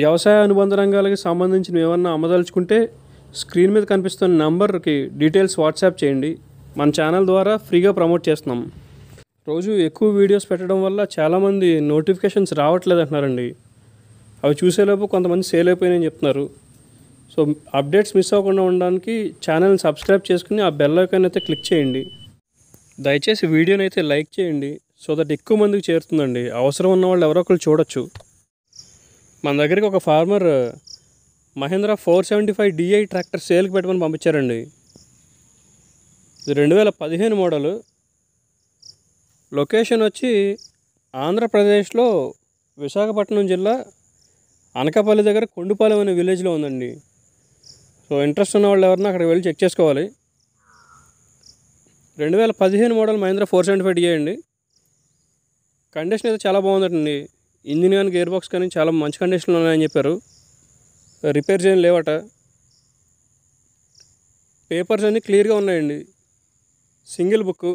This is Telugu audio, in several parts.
వ్యవసాయ అనుబంధ రంగాలకు సంబంధించినవి ఏమన్నా అమ్మదలుచుకుంటే స్క్రీన్ మీద కనిపిస్తున్న నంబర్కి డీటెయిల్స్ వాట్సాప్ చేయండి మన ఛానల్ ద్వారా ఫ్రీగా ప్రమోట్ చేస్తున్నాం రోజు ఎక్కువ వీడియోస్ పెట్టడం వల్ల చాలామంది నోటిఫికేషన్స్ రావట్లేదు అంటున్నారండి అవి చూసేలోపు కొంతమంది సేల్ అయిపోయినాయని చెప్తున్నారు సో అప్డేట్స్ మిస్ అవ్వకుండా ఉండడానికి ఛానల్ని సబ్స్క్రైబ్ చేసుకుని ఆ బెల్ ఐకాన్ అయితే క్లిక్ చేయండి దయచేసి వీడియోని అయితే లైక్ చేయండి సో దట్ ఎక్కువ మందికి చేరుతుందండి అవసరం ఉన్న వాళ్ళు ఎవరో ఒకరు చూడొచ్చు మన దగ్గరికి ఒక farmer Mahindra four seventy five DI tractor సేల్కి పెట్టమని పంపించారండి ఇది రెండు వేల పదిహేను మోడల్ లొకేషన్ వచ్చి ఆంధ్రప్రదేశ్లో విశాఖపట్నం జిల్లా అనకాపల్లి దగ్గర కొండుపాలెం అనే విలేజ్లో ఉందండి సో ఇంట్రెస్ట్ ఉన్న వాళ్ళు ఎవరన్నా అక్కడికి వెళ్ళి చెక్ చేసుకోవాలి రెండు వేల పదిహేను model Mahindra four seventy five DA అండి కండిషన్ అయితే చాలా బాగుందండి ఇంజిన్ కానీ గేర్ బాక్స్ కానీ చాలా మంచి కండిషన్లో ఉన్నాయని చెప్పారు రిపేర్ చేయని లేవట పేపర్స్ అన్నీ క్లియర్గా ఉన్నాయండి సింగిల్ బుక్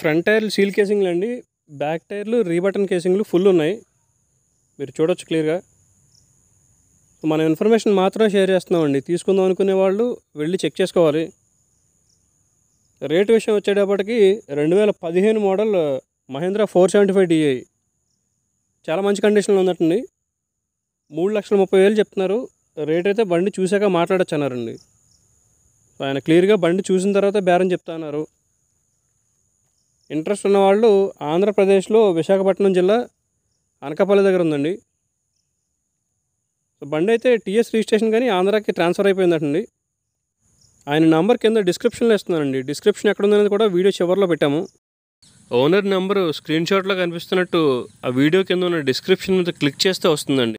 ఫ్రంట్ టైర్లు సీల్ కేసింగ్లు అండి బ్యాక్ టైర్లు రీబటన్ కేసింగ్లు ఫుల్ ఉన్నాయి మీరు చూడొచ్చు క్లియర్గా మన ఇన్ఫర్మేషన్ మాత్రమే షేర్ చేస్తున్నామండి తీసుకుందాం అనుకునే వాళ్ళు వెళ్ళి చెక్ చేసుకోవాలి రేటు విషయం వచ్చేటప్పటికి రెండు వేల పదిహేను model Mahindra four seventy five DI చాలా మంచి కండిషన్లో ఉందటండి మూడు లక్షల ముప్పై వేలు చెప్తున్నారు రేట్ అయితే బండి చూశాక మాట్లాడచ్చు అన్నారండి ఆయన క్లియర్గా బండి చూసిన తర్వాత బేరం చెప్తాన్నారు ఇంట్రెస్ట్ ఉన్నవాళ్ళు ఆంధ్రప్రదేశ్లో విశాఖపట్నం జిల్లా అనకాపల్లి దగ్గర ఉందండి బండి అయితే టీఎస్ రిజిస్ట్రేషన్ కానీ ఆంధ్రాకి ట్రాన్స్ఫర్ అయిపోయిందటండి ఆయన నంబర్ కింద డిస్క్రిప్షన్లో ఇస్తున్నానండి డిస్క్రిప్షన్ ఎక్కడ ఉందనేది కూడా వీడియో చివరిలో పెట్టాము ఓనర్ నెంబరు స్క్రీన్ షాట్లో కనిపిస్తున్నట్టు ఆ వీడియో కింద ఉన్న డిస్క్రిప్షన్ మీద క్లిక్ చేస్తే వస్తుందండి